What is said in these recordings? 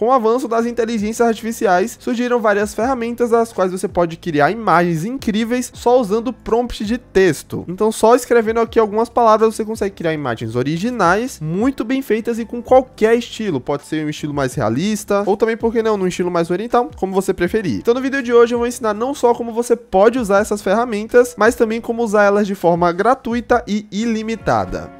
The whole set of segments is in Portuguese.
Com o avanço das inteligências artificiais, surgiram várias ferramentas das quais você pode criar imagens incríveis só usando prompt de texto. Então, só escrevendo aqui algumas palavras, você consegue criar imagens originais, muito bem feitas e com qualquer estilo. Pode ser um estilo mais realista, ou também, por que não, num estilo mais oriental, como você preferir. Então, no vídeo de hoje, eu vou ensinar não só como você pode usar essas ferramentas, mas também como usar elas de forma gratuita e ilimitada.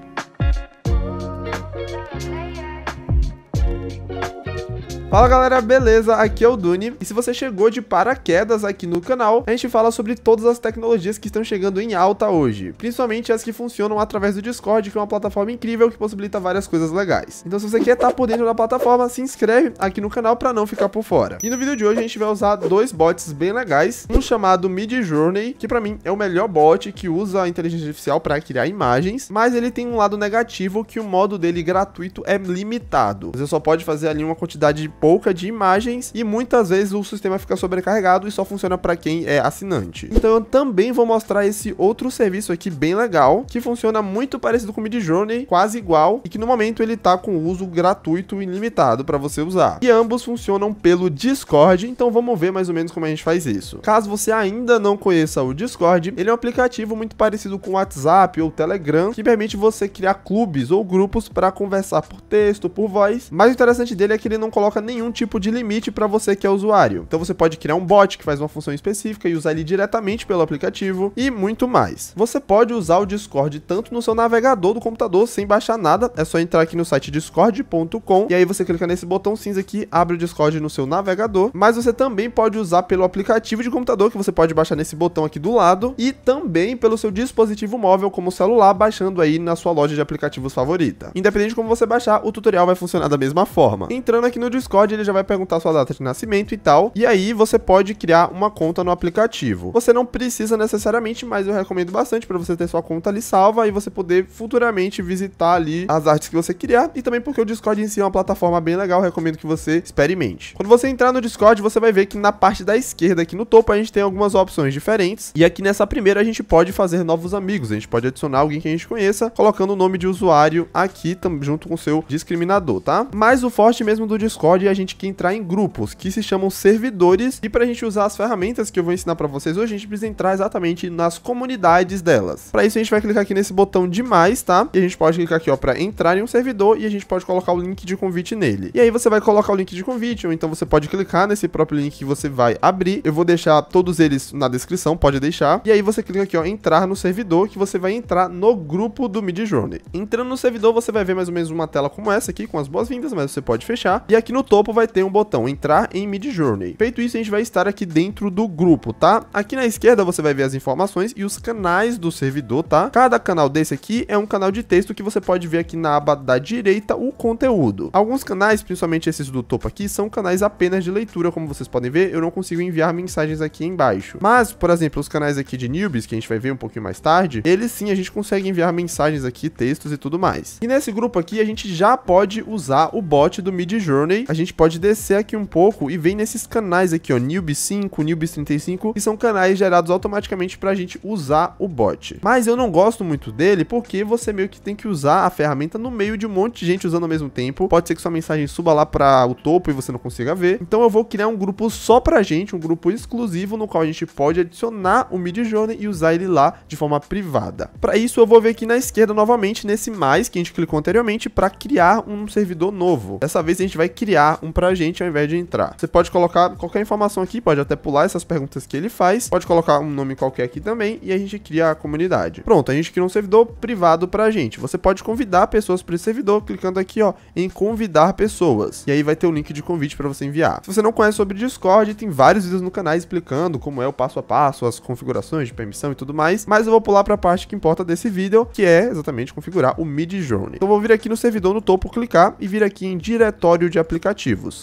Fala galera, beleza? Aqui é o Duni. E se você chegou de paraquedas aqui no canal, a gente fala sobre todas as tecnologias que estão chegando em alta hoje, principalmente as que funcionam através do Discord, que é uma plataforma incrível que possibilita várias coisas legais. Então se você quer estar tá por dentro da plataforma, se inscreve aqui no canal para não ficar por fora. E no vídeo de hoje a gente vai usar dois bots bem legais, um chamado Mid Journey, que para mim é o melhor bot que usa a inteligência artificial para criar imagens, mas ele tem um lado negativo que o modo dele gratuito é limitado. Você só pode fazer ali uma quantidade pouca de imagens e muitas vezes o sistema fica sobrecarregado e só funciona para quem é assinante. Então eu também vou mostrar esse outro serviço aqui bem legal, que funciona muito parecido com o Midjourney, quase igual, e que no momento ele tá com uso gratuito e limitado para você usar. E ambos funcionam pelo Discord, então vamos ver mais ou menos como a gente faz isso. Caso você ainda não conheça o Discord, ele é um aplicativo muito parecido com o WhatsApp ou Telegram, que permite você criar clubes ou grupos para conversar por texto, por voz, mas o interessante dele é que ele não coloca nenhum tipo de limite para você que é usuário. Então você pode criar um bot que faz uma função específica e usar ele diretamente pelo aplicativo e muito mais. Você pode usar o Discord tanto no seu navegador do computador sem baixar nada, é só entrar aqui no site discord.com e aí você clica nesse botão cinza aqui, abre o Discord no seu navegador, mas você também pode usar pelo aplicativo de computador que você pode baixar nesse botão aqui do lado e também pelo seu dispositivo móvel como celular, baixando aí na sua loja de aplicativos favorita. Independente de como você baixar, o tutorial vai funcionar da mesma forma. Entrando aqui no Discord Discord ele já vai perguntar sua data de nascimento e tal. E aí você pode criar uma conta no aplicativo. Você não precisa necessariamente, mas eu recomendo bastante para você ter sua conta ali salva e você poder futuramente visitar ali as artes que você criar. E também porque o Discord em si é uma plataforma bem legal, recomendo que você experimente. Quando você entrar no Discord, você vai ver que na parte da esquerda, aqui no topo, a gente tem algumas opções diferentes. E aqui nessa primeira, a gente pode fazer novos amigos. A gente pode adicionar alguém que a gente conheça, colocando o nome de usuário aqui junto com o seu discriminador, tá? Mas o forte mesmo do Discord é a gente que entrar em grupos, que se chamam servidores, e para a gente usar as ferramentas que eu vou ensinar para vocês hoje, a gente precisa entrar exatamente nas comunidades delas. Para isso a gente vai clicar aqui nesse botão de mais, tá? E a gente pode clicar aqui, ó, para entrar em um servidor e a gente pode colocar o link de convite nele. E aí você vai colocar o link de convite, ou então você pode clicar nesse próprio link que você vai abrir. Eu vou deixar todos eles na descrição, pode deixar. E aí você clica aqui, ó, entrar no servidor, que você vai entrar no grupo do Mid Journey Entrando no servidor, você vai ver mais ou menos uma tela como essa aqui, com as boas-vindas, mas você pode fechar. E aqui no topo topo vai ter um botão entrar em Midjourney. Feito isso, a gente vai estar aqui dentro do grupo, tá? Aqui na esquerda você vai ver as informações e os canais do servidor, tá? Cada canal desse aqui é um canal de texto que você pode ver aqui na aba da direita o conteúdo. Alguns canais, principalmente esses do topo aqui, são canais apenas de leitura, como vocês podem ver, eu não consigo enviar mensagens aqui embaixo. Mas, por exemplo, os canais aqui de newbies, que a gente vai ver um pouquinho mais tarde, eles sim a gente consegue enviar mensagens aqui, textos e tudo mais. E nesse grupo aqui a gente já pode usar o bot do Midjourney. A gente gente pode descer aqui um pouco e vem nesses canais aqui, ó, Newbie 5, Newbies 35, que são canais gerados automaticamente pra gente usar o bot. Mas eu não gosto muito dele porque você meio que tem que usar a ferramenta no meio de um monte de gente usando ao mesmo tempo. Pode ser que sua mensagem suba lá para o topo e você não consiga ver. Então eu vou criar um grupo só pra gente, um grupo exclusivo no qual a gente pode adicionar o Midjourney e usar ele lá de forma privada. Para isso eu vou ver aqui na esquerda novamente nesse mais que a gente clicou anteriormente para criar um servidor novo. Dessa vez a gente vai criar criar um pra gente ao invés de entrar. Você pode colocar qualquer informação aqui, pode até pular essas perguntas que ele faz, pode colocar um nome qualquer aqui também e a gente cria a comunidade. Pronto, a gente cria um servidor privado pra gente. Você pode convidar pessoas para esse servidor clicando aqui, ó, em convidar pessoas. E aí vai ter o um link de convite para você enviar. Se você não conhece sobre Discord, tem vários vídeos no canal explicando como é o passo a passo, as configurações de permissão e tudo mais, mas eu vou pular para a parte que importa desse vídeo, que é exatamente configurar o Midjourney. Então vou vir aqui no servidor no topo, clicar e vir aqui em diretório de aplicativo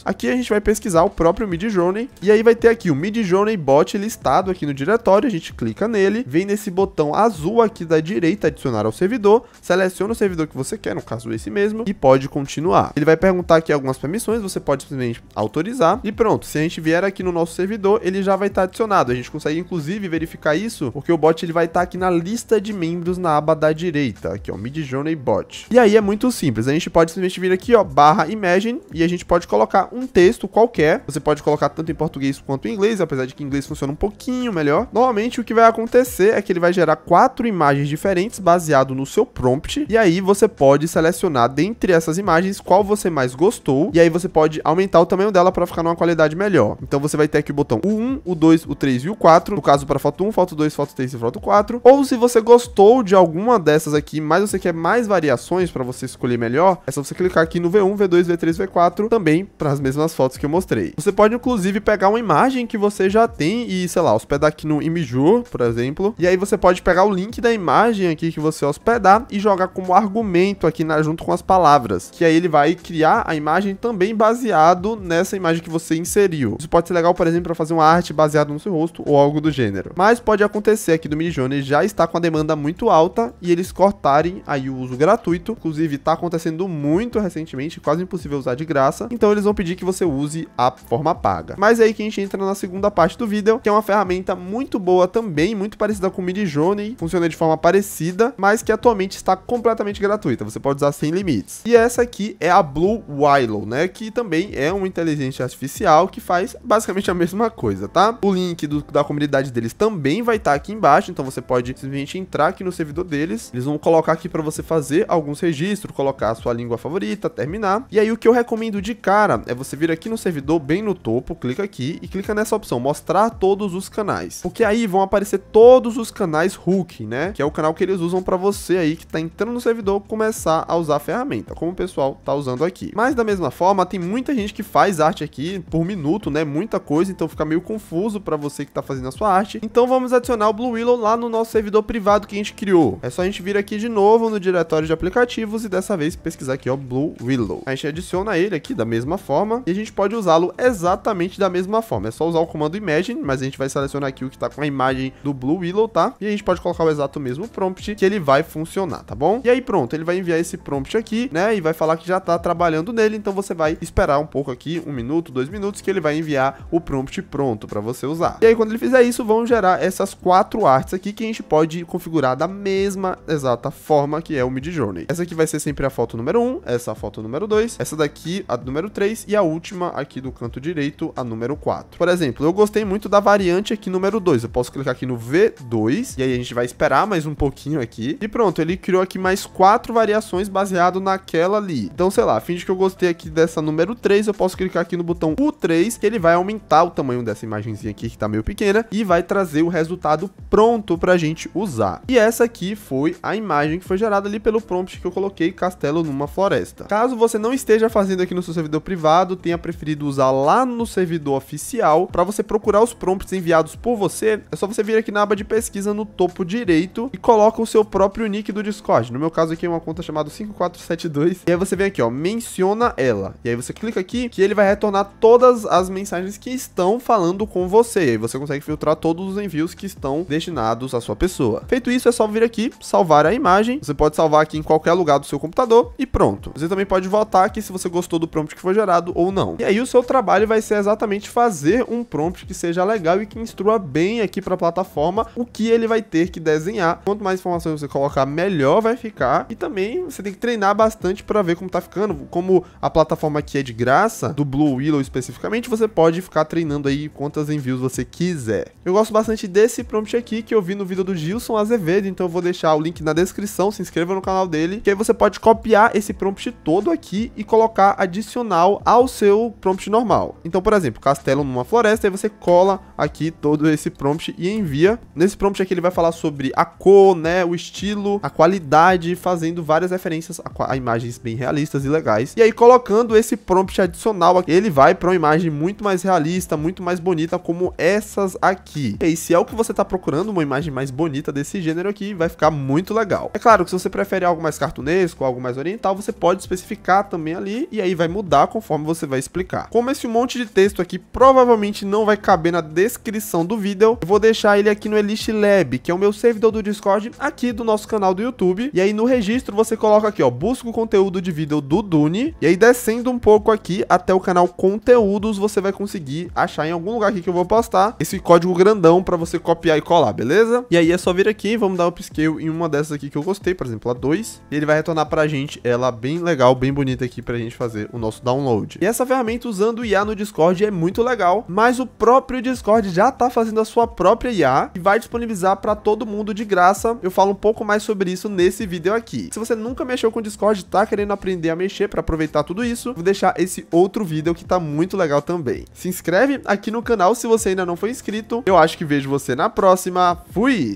Aqui a gente vai pesquisar o próprio Midjourney e aí vai ter aqui o Midjourney bot listado aqui no diretório, a gente clica nele, vem nesse botão azul aqui da direita adicionar ao servidor, seleciona o servidor que você quer, no caso esse mesmo, e pode continuar. Ele vai perguntar aqui algumas permissões, você pode simplesmente autorizar e pronto, se a gente vier aqui no nosso servidor, ele já vai estar tá adicionado. A gente consegue inclusive verificar isso, porque o bot ele vai estar tá aqui na lista de membros na aba da direita, aqui ó, Midjourney bot. E aí é muito simples, a gente pode simplesmente vir aqui ó, barra imagine e a gente pode pode colocar um texto qualquer. Você pode colocar tanto em português quanto em inglês, apesar de que inglês funciona um pouquinho melhor. Normalmente o que vai acontecer é que ele vai gerar quatro imagens diferentes baseado no seu prompt. E aí você pode selecionar dentre essas imagens qual você mais gostou. E aí você pode aumentar o tamanho dela para ficar numa qualidade melhor. Então você vai ter aqui o botão o 1, o 2, o 3 e o 4. No caso, para foto 1, foto 2, foto 3 e foto 4. Ou se você gostou de alguma dessas aqui, mas você quer mais variações para você escolher melhor, é só você clicar aqui no V1, V2, V3, V4. Também também para as mesmas fotos que eu mostrei. Você pode, inclusive, pegar uma imagem que você já tem e, sei lá, hospedar aqui no Imgur, por exemplo. E aí você pode pegar o link da imagem aqui que você hospedar e jogar como argumento aqui na, junto com as palavras. Que aí ele vai criar a imagem também baseado nessa imagem que você inseriu. Isso pode ser legal, por exemplo, para fazer uma arte baseada no seu rosto ou algo do gênero. Mas pode acontecer aqui do Midjourney já está com a demanda muito alta e eles cortarem aí o uso gratuito. Inclusive, está acontecendo muito recentemente, quase impossível usar de graça. Então então eles vão pedir que você use a forma paga. Mas é aí que a gente entra na segunda parte do vídeo, que é uma ferramenta muito boa também, muito parecida com o Midjourney, funciona de forma parecida, mas que atualmente está completamente gratuita, você pode usar sem limites. E essa aqui é a Blue Willow, né, que também é uma inteligência artificial que faz basicamente a mesma coisa, tá? O link do, da comunidade deles também vai estar tá aqui embaixo, então você pode simplesmente entrar aqui no servidor deles, eles vão colocar aqui para você fazer alguns registros, colocar a sua língua favorita, terminar. E aí o que eu recomendo de cara cara é você vir aqui no servidor, bem no topo, clica aqui e clica nessa opção, mostrar todos os canais. Porque aí vão aparecer todos os canais hook, né? Que é o canal que eles usam para você aí que tá entrando no servidor começar a usar a ferramenta, como o pessoal tá usando aqui. Mas da mesma forma, tem muita gente que faz arte aqui por minuto, né? Muita coisa, então fica meio confuso para você que tá fazendo a sua arte. Então vamos adicionar o Blue Willow lá no nosso servidor privado que a gente criou. É só a gente vir aqui de novo no diretório de aplicativos e dessa vez pesquisar aqui, ó, Blue Willow. A gente adiciona ele aqui da mesma mesma forma. E a gente pode usá-lo exatamente da mesma forma. É só usar o comando imagine, mas a gente vai selecionar aqui o que tá com a imagem do Blue Willow, tá? E a gente pode colocar o exato mesmo prompt que ele vai funcionar, tá bom? E aí pronto, ele vai enviar esse prompt aqui, né? E vai falar que já tá trabalhando nele, então você vai esperar um pouco aqui, um minuto, dois minutos, que ele vai enviar o prompt pronto para você usar. E aí quando ele fizer isso, vão gerar essas quatro artes aqui que a gente pode configurar da mesma exata forma que é o Midjourney. Essa aqui vai ser sempre a foto número 1, um, essa a foto número 2, essa daqui a número 3 e a última aqui do canto direito, a número 4. Por exemplo, eu gostei muito da variante aqui número 2. Eu posso clicar aqui no V2 e aí a gente vai esperar mais um pouquinho aqui. E pronto, ele criou aqui mais quatro variações baseado naquela ali. Então, sei lá, finge que eu gostei aqui dessa número 3, eu posso clicar aqui no botão U3, que ele vai aumentar o tamanho dessa imagenzinha aqui que tá meio pequena e vai trazer o resultado pronto pra gente usar. E essa aqui foi a imagem que foi gerada ali pelo prompt que eu coloquei castelo numa floresta. Caso você não esteja fazendo aqui no seu servidor servidor privado tenha preferido usar lá no servidor oficial. Para você procurar os prompts enviados por você, é só você vir aqui na aba de pesquisa no topo direito e coloca o seu próprio nick do Discord. No meu caso aqui é uma conta chamada 5472. E aí você vem aqui, ó, menciona ela. E aí você clica aqui que ele vai retornar todas as mensagens que estão falando com você. E aí você consegue filtrar todos os envios que estão destinados à sua pessoa. Feito isso, é só vir aqui, salvar a imagem. Você pode salvar aqui em qualquer lugar do seu computador e pronto. Você também pode votar aqui se você gostou do prompt que foi foi gerado ou não. E aí o seu trabalho vai ser exatamente fazer um prompt que seja legal e que instrua bem aqui para a plataforma o que ele vai ter que desenhar. Quanto mais informações você colocar, melhor vai ficar. E também você tem que treinar bastante para ver como tá ficando. Como a plataforma aqui é de graça, do Blue Willow especificamente, você pode ficar treinando aí quantas envios você quiser. Eu gosto bastante desse prompt aqui que eu vi no vídeo do Gilson Azevedo, então eu vou deixar o link na descrição, se inscreva no canal dele, que aí você pode copiar esse prompt todo aqui e colocar adicionar adicional ao seu prompt normal. Então, por exemplo, castelo numa floresta, aí você cola aqui todo esse prompt e envia. Nesse prompt aqui ele vai falar sobre a cor, né, o estilo, a qualidade, fazendo várias referências a, a imagens bem realistas e legais. E aí colocando esse prompt adicional, ele vai para uma imagem muito mais realista, muito mais bonita, como essas aqui. E aí, se é o que você está procurando, uma imagem mais bonita desse gênero aqui, vai ficar muito legal. É claro que se você prefere algo mais cartunesco, algo mais oriental, você pode especificar também ali e aí vai mudar conforme você vai explicar. Como esse monte de texto aqui provavelmente não vai caber na descrição do vídeo, eu vou deixar ele aqui no Elist Lab, que é o meu servidor do Discord aqui do nosso canal do YouTube. E aí no registro você coloca aqui, ó, busca o conteúdo de vídeo do Dune. E aí descendo um pouco aqui até o canal Conteúdos, você vai conseguir achar em algum lugar aqui que eu vou postar esse código grandão para você copiar e colar, beleza? E aí é só vir aqui, vamos dar upscale em uma dessas aqui que eu gostei, por exemplo, a 2. E ele vai retornar pra gente ela bem legal, bem bonita aqui pra gente fazer o nosso download download. E essa ferramenta usando IA no Discord é muito legal, mas o próprio Discord já está fazendo a sua própria IA e vai disponibilizar para todo mundo de graça. Eu falo um pouco mais sobre isso nesse vídeo aqui. Se você nunca mexeu com o Discord, tá querendo aprender a mexer para aproveitar tudo isso, vou deixar esse outro vídeo que tá muito legal também. Se inscreve aqui no canal se você ainda não foi inscrito. Eu acho que vejo você na próxima. Fui!